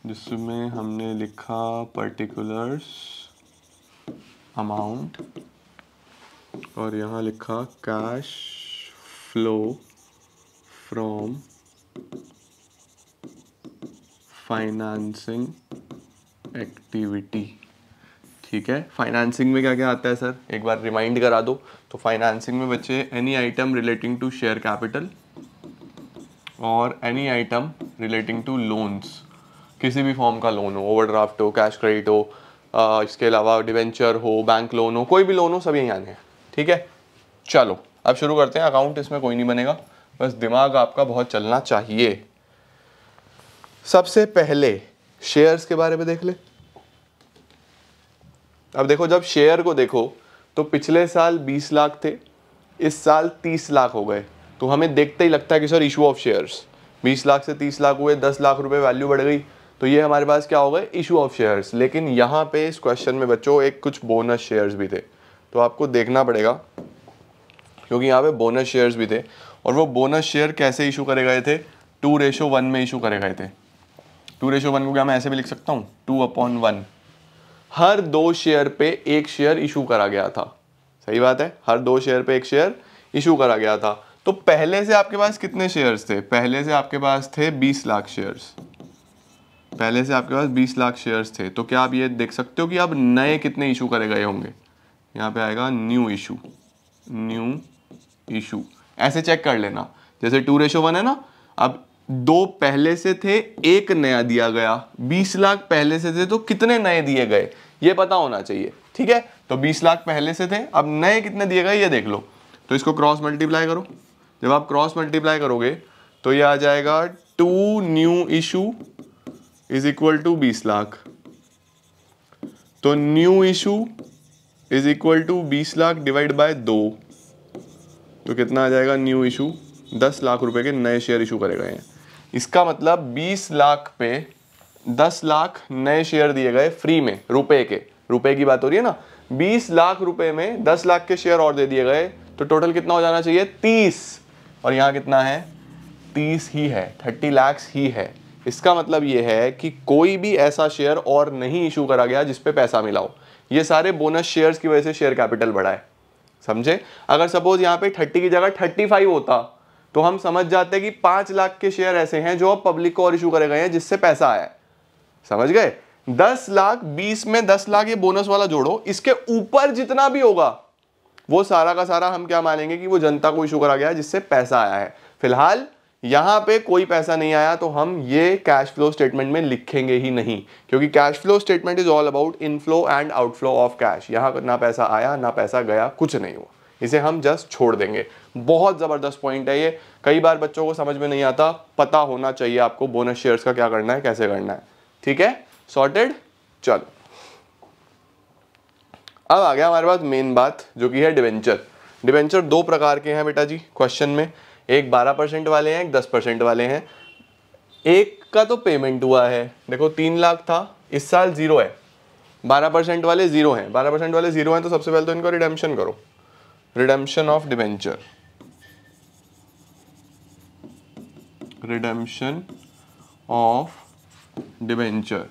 जिसमें हमने लिखा पर्टिकुलर्स अमाउंट और यहाँ लिखा cash flow from financing activity ठीक है फाइनेंसिंग में क्या क्या आता है सर एक बार रिमाइंड करा दो तो फाइनेंसिंग में बच्चे any item relating to share capital और any item relating to loans किसी भी फॉर्म का लोन हो ओवरड्राफ्ट हो कैश क्रेडिट हो इसके अलावा डिवेंचर हो बैंक लोन हो कोई भी लोन हो सब यहीं आने हैं ठीक है चलो अब शुरू करते हैं अकाउंट इसमें कोई नहीं बनेगा बस दिमाग आपका बहुत चलना चाहिए सबसे पहले शेयर्स के बारे में देख ले अब देखो जब शेयर को देखो तो पिछले साल 20 लाख थे इस साल 30 लाख हो गए तो हमें देखते ही लगता है कि sir issue of shares 20 lakh से 30 लाख हुए 10 लाख रुपए वैल्यू बढ़ गई तो ये हमारे पास क्या हो गए इशू ऑफ शेयर्स लेकिन यहाँ पे इस क्वेश्चन में बच्चों एक कुछ बोनस शेयर्स भी थे तो आपको देखना पड़ेगा क्योंकि यहाँ पे बोनस शेयर्स भी थे और वो बोनस शेयर कैसे इशू करे गए थे टू रेशो वन में इशू करे गए थे टू रेशो वन को क्या मैं ऐसे भी लिख सकता हूँ टू अपॉन वन हर दो शेयर पे एक शेयर इशू करा गया था सही बात है हर दो शेयर पे एक शेयर इशू करा गया था तो पहले से आपके पास कितने शेयर्स थे पहले से आपके पास थे बीस लाख शेयर्स पहले से आपके पास बीस लाख शेयर्स थे तो क्या आप ये देख सकते हो कि आप नए कितने इशू करे गए होंगे यहाँ पे आएगा न्यू इशू न्यू इशू ऐसे चेक कर लेना जैसे टू रेशो वन है ना अब दो पहले से थे एक नया दिया गया बीस लाख पहले से थे तो कितने नए दिए गए ये पता होना चाहिए ठीक है तो बीस लाख पहले से थे अब नए कितने दिए गए ये देख लो तो इसको क्रॉस मल्टीप्लाई करो जब आप क्रॉस मल्टीप्लाई करोगे तो ये आ जाएगा to new issue is equal to बीस लाख तो new issue is equal to बीस लाख डिवाइड बाय दो तो कितना आ जाएगा न्यू इशू दस लाख रुपए के नए शेयर इशू करे गए हैं इसका मतलब बीस लाख पे दस लाख नए शेयर दिए गए फ्री में रुपए के रुपए की बात हो रही है ना बीस लाख रुपए में दस लाख के शेयर और दे दिए गए तो टोटल कितना हो जाना चाहिए तीस और यहां कितना है तीस ही है थर्टी लैक्स ही है इसका मतलब ये है कि कोई भी ऐसा शेयर और नहीं इशू करा गया जिसपे पैसा मिला हो ये सारे बोनस शेयर्स की वजह से शेयर कैपिटल बढ़ा है समझे अगर सपोज यहाँ पे थर्टी की जगह थर्टी फाइव होता तो हम समझ जाते कि पांच लाख के शेयर ऐसे हैं जो अब पब्लिक को और इशू करे गए हैं जिससे पैसा आया है समझ गए दस लाख बीस में दस लाख ये बोनस वाला जोड़ो इसके ऊपर जितना भी होगा वो सारा का सारा हम क्या मानेंगे कि वो जनता को इशू करा गया है जिससे पैसा आया है फिलहाल यहाँ पे कोई पैसा नहीं आया तो हम ये कैश फ्लो स्टेटमेंट में लिखेंगे ही नहीं क्योंकि cash flow statement is all about inflow and outflow of cash यहाँ ना पैसा आया ना पैसा गया कुछ नहीं हुआ इसे हम जस्ट छोड़ देंगे बहुत ज़बरदस्त पॉइंट है ये कई बार बच्चों को समझ में नहीं आता पता होना चाहिए आपको बोनस शेयर्स का क्या करना है कैसे करना है ठीक है सॉर्टेड चलो अब आ गया हमारे पास मेन बात जो कि है डिवेंचर डिवेंचर दो प्रकार के हैं बेटा जी क्वेश्चन में एक बारह परसेंट वाले हैं एक दस परसेंट वाले हैं एक का तो पेमेंट हुआ है देखो तीन लाख था इस साल ज़ीरो है बारह परसेंट वाले ज़ीरो हैं बारह परसेंट वाले ज़ीरो हैं तो सबसे पहले तो इनको रिडेम्पशन करो redemption of debenture redemption of debenture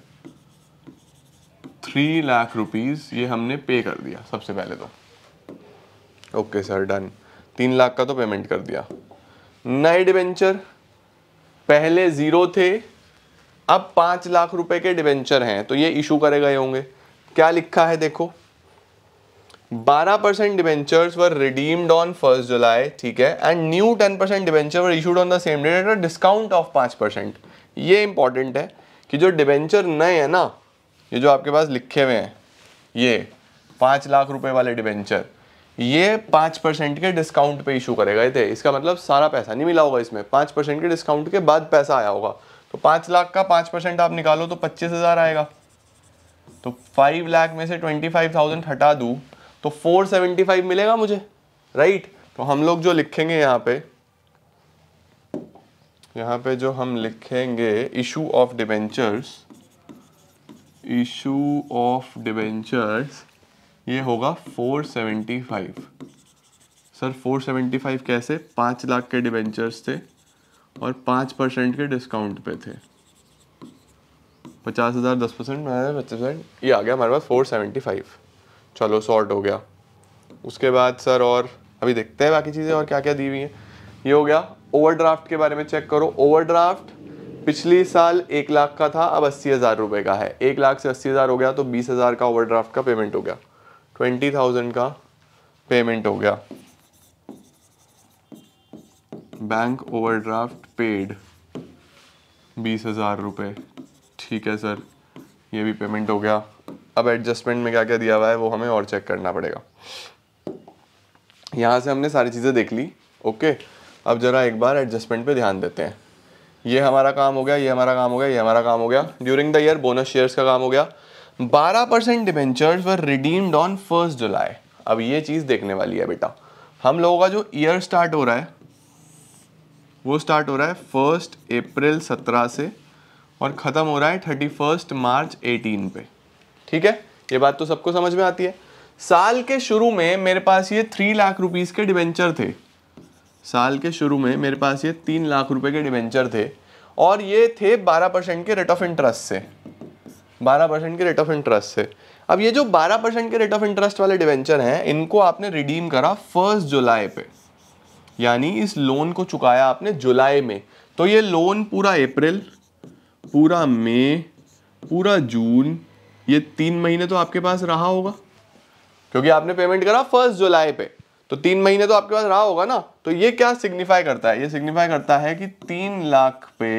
three lakh rupees ये हमने पे कर दिया सबसे पहले तो ओके सर डन तीन लाख का तो पेमेंट कर दिया नए डिबेंचर पहले ज़ीरो थे अब पाँच लाख रुपए के डिबेंचर हैं तो ये इशू करे गए होंगे क्या लिखा है देखो बारह percent debentures were redeemed on first July ठीक है and new ten percent debenture were issued on the same date at a discount of पाँच परसेंट ये इंपॉर्टेंट है कि जो डिबेंचर नए हैं ना ये जो आपके पास लिखे हुए हैं ये पाँच लाख रुपए वाले डिबेंचर ये पाँच परसेंट के डिस्काउंट पे इशू करे गए थे इसका मतलब सारा पैसा नहीं मिला होगा इसमें पाँच परसेंट के डिस्काउंट के बाद पैसा आया होगा तो पाँच लाख का पाँच परसेंट आप निकालो तो पच्चीस हज़ार आएगा तो फाइव लाख में से ट्वेंटी फाइव थाउजेंड हटा दूँ तो फोर सेवेंटी फाइव मिलेगा मुझे राइट तो हम लोग जो लिखेंगे यहाँ पे यहाँ पे जो हम लिखेंगे issue of debentures issue of debentures ये होगा 475 सर 475 कैसे पाँच लाख के डिवेंचर्स थे और पाँच परसेंट के डिस्काउंट पे थे पचास हज़ार दस परसेंट पचास परसेंट ये आ गया हमारे पास फोर सेवेंटी फाइव चलो सॉर्ट हो गया उसके बाद सर और अभी देखते हैं बाकी चीज़ें और क्या क्या दी हुई हैं ये हो गया ओवरड्राफ्ट के बारे में चेक करो ओवरड्राफ्ट पिछले साल एक लाख का था अब अस्सी हज़ार रुपये का है एक लाख से अस्सी हज़ार हो गया तो बीस हज़ार का ओवरड्राफ्ट का पेमेंट हो गया ट्वेंटी थाउजेंड का पेमेंट हो गया बैंक ओवरड्राफ्ट पेड बीस हज़ार रुपये ठीक है सर ये भी पेमेंट हो गया अब एडजस्टमेंट में क्या क्या दिया हुआ है वो हमें और चेक करना पड़ेगा यहाँ से हमने सारी चीज़ें देख ली ओके अब ज़रा एक बार एडजस्टमेंट पे ध्यान देते हैं ये हमारा काम हो गया ये हमारा काम हो गया ये हमारा काम हो गया during the year bonus shares का काम हो गया 12 percent debentures were redeemed on first July अब ये चीज़ देखने वाली है बेटा हम लोगों का जो ईयर स्टार्ट हो रहा है वो स्टार्ट हो रहा है फर्स्ट अप्रैल 17 से और ख़त्म हो रहा है थर्टी फर्स्ट मार्च 18 पे ठीक है ये बात तो सबको समझ में आती है साल के शुरू में मेरे पास ये थ्री लाख रुपीज़ के डिवेंचर थे साल के शुरू में मेरे पास ये तीन लाख रुपए के डिवेंचर थे और ये थे बारह परसेंट के रेट ऑफ इंटरेस्ट से बारह परसेंट के रेट ऑफ इंटरेस्ट से अब ये जो बारह परसेंट के रेट ऑफ इंटरेस्ट वाले डिवेंचर हैं इनको आपने रिडीम करा फर्स्ट जुलाई पे यानी इस लोन को चुकाया आपने जुलाई में तो ये लोन पूरा अप्रैल पूरा मई पूरा जून ये तीन महीने तो आपके पास रहा होगा क्योंकि आपने पेमेंट करा फर्स्ट जुलाई पे तो तीन महीने तो आपके पास रहा होगा ना तो ये क्या सिग्निफाई करता है ये सिग्निफाई करता है कि तीन लाख पे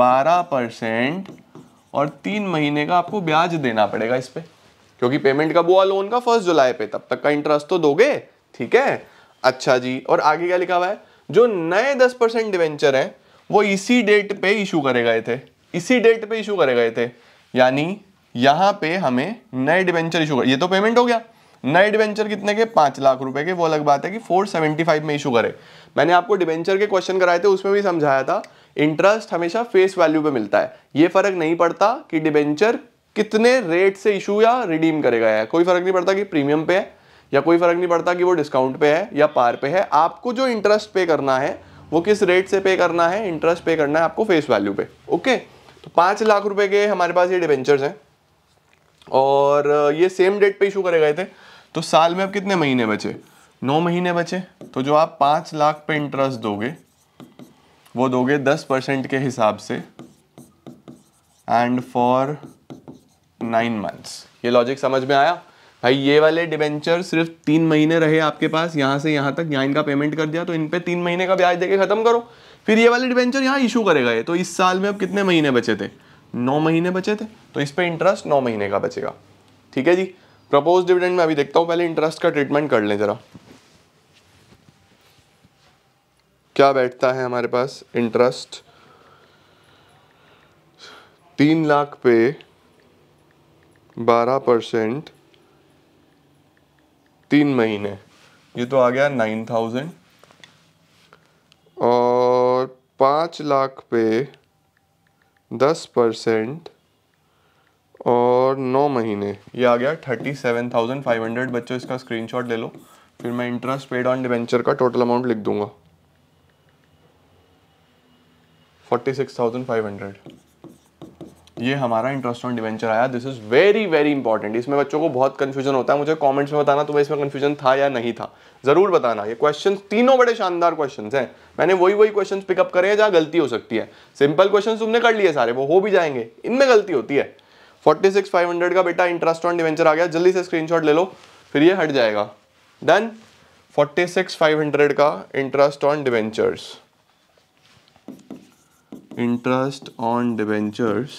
बारह परसेंट और तीन महीने का आपको ब्याज देना पड़ेगा इस पर क्योंकि पेमेंट कब हुआ लोन का फर्स्ट जुलाई पे तब तक का इंटरेस्ट तो दोगे ठीक है अच्छा जी और आगे क्या लिखा हुआ है जो नए दस परसेंट डिवेंचर है वो इसी डेट पे इशू करे गए थे इसी डेट पे इशू करे गए थे यानी यहां पे हमें नए डिवेंचर इशू कर ये तो पेमेंट हो गया नए डिवेंचर कितने के पांच लाख रुपए के वो अलग बात है कि फोर सेवेंटी फाइव में इशू करे मैंने आपको डिवेंचर के क्वेश्चन कराए थे उसमें भी समझाया था इंटरेस्ट हमेशा फेस वैल्यू पे मिलता है ये फर्क नहीं पड़ता कि डिबेंचर कितने रेट से इशू या रिडीम करेगा है कोई फर्क नहीं पड़ता कि प्रीमियम पे है या कोई फर्क नहीं पड़ता कि वो डिस्काउंट पे है या पार पे है आपको जो इंटरेस्ट पे करना है वो किस रेट से पे करना है इंटरेस्ट पे करना है आपको फेस वैल्यू पे ओके तो पांच लाख रुपए के हमारे पास ये डिबेंचर हैं और ये सेम डेट पे इशू करे गए थे तो साल में अब कितने महीने बचे नौ महीने बचे तो जो आप पांच लाख पे इंटरेस्ट दोगे वो दोगे दस परसेंट के हिसाब से एंड फॉर नाइन मंथ्स ये लॉजिक समझ में आया भाई ये वाले डिबेंचर सिर्फ तीन महीने रहे आपके पास यहाँ से यहाँ तक यहाँ इनका पेमेंट कर दिया तो इन पे तीन महीने का ब्याज देके ख़त्म करो फिर ये वाले डिबेंचर यहाँ इशू करेगा ये तो इस साल में अब कितने महीने बचे थे नौ महीने बचे थे तो इस पर इंटरेस्ट नौ महीने का बचेगा ठीक है जी प्रपोज डिविडेंड में अभी देखता हूँ पहले इंटरेस्ट का ट्रीटमेंट कर लें ज़रा क्या बैठता है हमारे पास इंटरेस्ट तीन लाख पे बारह परसेंट तीन महीने ये तो आ गया नाइन थाउजेंड और पाँच लाख पे दस परसेंट और नौ महीने ये आ गया thirty seven thousand five hundred बच्चों इसका स्क्रीनशॉट ले लो फिर मैं इंटरेस्ट पेड ऑन डिवेंचर का टोटल अमाउंट लिख दूंगा 46,500 फाइव हंड्रेड ये हमारा इंटरेस्ट ऑन डिवेंचर आया this is very very important इसमें बच्चों को बहुत कंफ्यूजन होता है मुझे कमेंट्स में बताना तुम्हें तो इसमें कंफ्यूजन था या नहीं था ज़रूर बताना ये क्वेश्चन तीनों बड़े शानदार क्वेश्चन हैं मैंने वही वही क्वेश्चन पिकअप करे हैं जहाँ गलती हो सकती है सिंपल क्वेश्चन तुमने कर लिए सारे वो हो भी जाएंगे इनमें गलती होती है फोर्टी सिक्स फाइव हंड्रेड का बेटा इंटरेस्ट ऑन डिवेंचर आ गया जल्दी से स्क्रीन ले लो फिर ये हट जाएगा डन फोर्टी का interest on debentures interest on debentures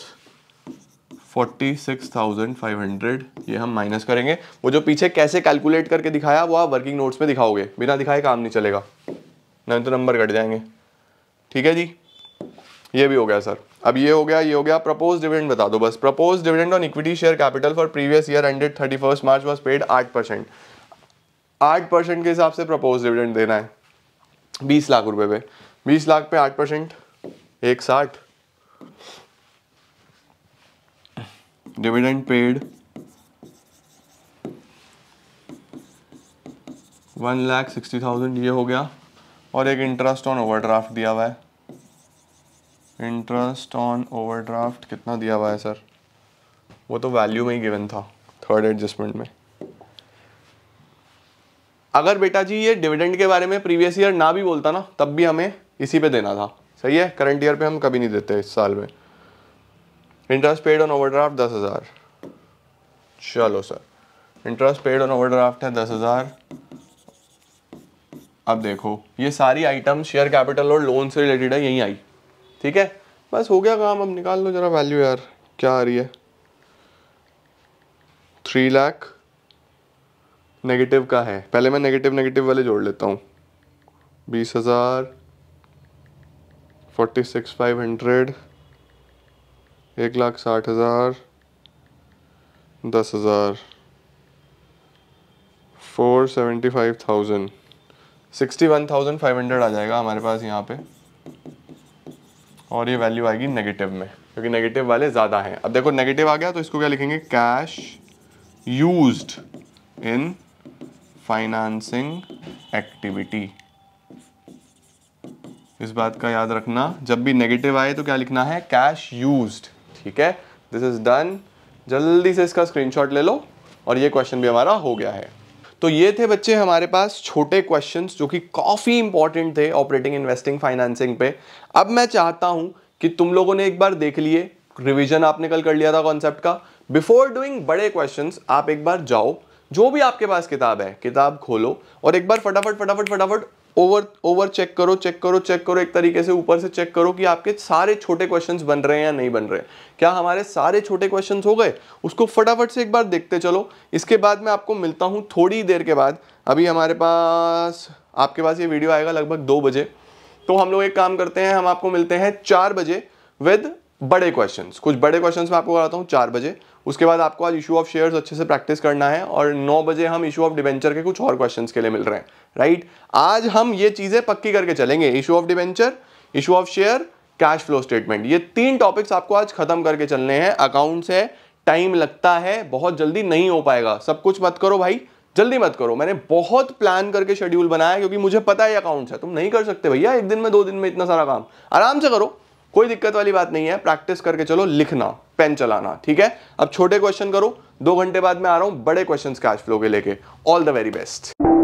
46,500 ये हम माइनस करेंगे वो जो पीछे कैसे कैलकुलेट करके दिखाया वो आप वर्किंग नोट्स में दिखाओगे बिना दिखाए काम नहीं चलेगा नहीं तो नंबर कट जाएंगे ठीक है जी ये भी हो गया सर अब ये हो गया ये हो गया प्रपोज डिविडेंड बता दो बस propose dividend on equity share capital for previous year ended thirty first March was paid आठ परसेंट आठ परसेंट के हिसाब से प्रपोज डिविडेंड देना है बीस लाख रुपए पे बीस लाख पे आठ परसेंट एक साठ dividend paid one lakh sixty thousand ये हो गया और एक इंटरेस्ट ऑन ओवरड्राफ्ट दिया हुआ है इंटरेस्ट ऑन ओवरड्राफ्ट कितना दिया हुआ है सर वो तो वैल्यू में ही गिवन था थर्ड एडजस्टमेंट में अगर बेटा जी ये डिविडेंड के बारे में प्रीवियस ईयर ना भी बोलता ना तब भी हमें इसी पे देना था सही है करंट ईयर पे हम कभी नहीं देते इस साल में इंटरेस्ट पेड ऑन ओवरड्राफ्ट दस हज़ार चलो sir interest paid on overdraft है दस हज़ार अब देखो ये सारी आइटम शेयर कैपिटल और लोन से रिलेटेड है यहीं आई ठीक है बस हो गया काम अब निकाल लो जरा वैल्यू यार क्या आ रही है थ्री लाख नेगेटिव का है पहले मैं नेगेटिव नेगेटिव वाले जोड़ लेता हूँ बीस हज़ार फोर्टी सिक्स फाइव हंड्रेड एक लाख साठ हज़ार दस हज़ार four seventy five thousand sixty one thousand five hundred आ जाएगा हमारे पास यहाँ पे और ये वैल्यू आएगी नेगेटिव में क्योंकि नेगेटिव वाले ज़्यादा हैं अब देखो नेगेटिव आ गया तो इसको क्या लिखेंगे cash used in financing activity इस बात का याद रखना जब भी नेगेटिव आए तो क्या लिखना है कैश यूज ठीक है दिस इज डन जल्दी से इसका स्क्रीनशॉट ले लो और ये क्वेश्चन भी हमारा हो गया है तो ये थे बच्चे हमारे पास छोटे क्वेश्चंस जो कि काफ़ी इंपॉर्टेंट थे ऑपरेटिंग इन्वेस्टिंग फाइनेंसिंग पे अब मैं चाहता हूँ कि तुम लोगों ने एक बार देख लिए रिवीजन आपने कल कर लिया था कॉन्सेप्ट का बिफोर डूइंग बड़े क्वेश्चंस आप एक बार जाओ जो भी आपके पास किताब है किताब खोलो और एक बार फटाफट फटाफट फटाफट ओवर ओवर चेक करो चेक करो चेक करो एक तरीके से ऊपर से चेक करो कि आपके सारे छोटे क्वेश्चंस बन रहे हैं या नहीं बन रहे क्या हमारे सारे छोटे क्वेश्चंस हो गए उसको फटाफट से एक बार देखते चलो इसके बाद मैं आपको मिलता हूँ थोड़ी देर के बाद अभी हमारे पास आपके पास ये वीडियो आएगा लगभग दो बजे तो हम लोग एक काम करते हैं हम आपको मिलते हैं चार बजे विद बड़े क्वेश्चन कुछ बड़े क्वेश्चन मैं आपको कराता हूँ चार बजे उसके बाद आपको आज इशू ऑफ शेयर्स अच्छे से प्रैक्टिस करना है और नौ बजे हम इशू ऑफ डिवेंचर के कुछ और क्वेश्चन के लिए मिल रहे हैं राइट आज हम ये चीज़ें पक्की करके चलेंगे issue of debenture issue of share cash flow statement ये तीन टॉपिक्स आपको आज खत्म करके चलने हैं अकाउंट्स है टाइम लगता है बहुत जल्दी नहीं हो पाएगा सब कुछ मत करो भाई जल्दी मत करो मैंने बहुत प्लान करके शेड्यूल बनाया क्योंकि मुझे पता है अकाउंट्स है तुम नहीं कर सकते भैया एक दिन में दो दिन में इतना सारा काम आराम से करो कोई दिक्कत वाली बात नहीं है प्रैक्टिस करके चलो लिखना पेन चलाना ठीक है अब छोटे क्वेश्चन करो दो घंटे बाद में आ रहा हूं बड़े क्वेश्चन कैश फ्लो के लेके ऑल द वेरी बेस्ट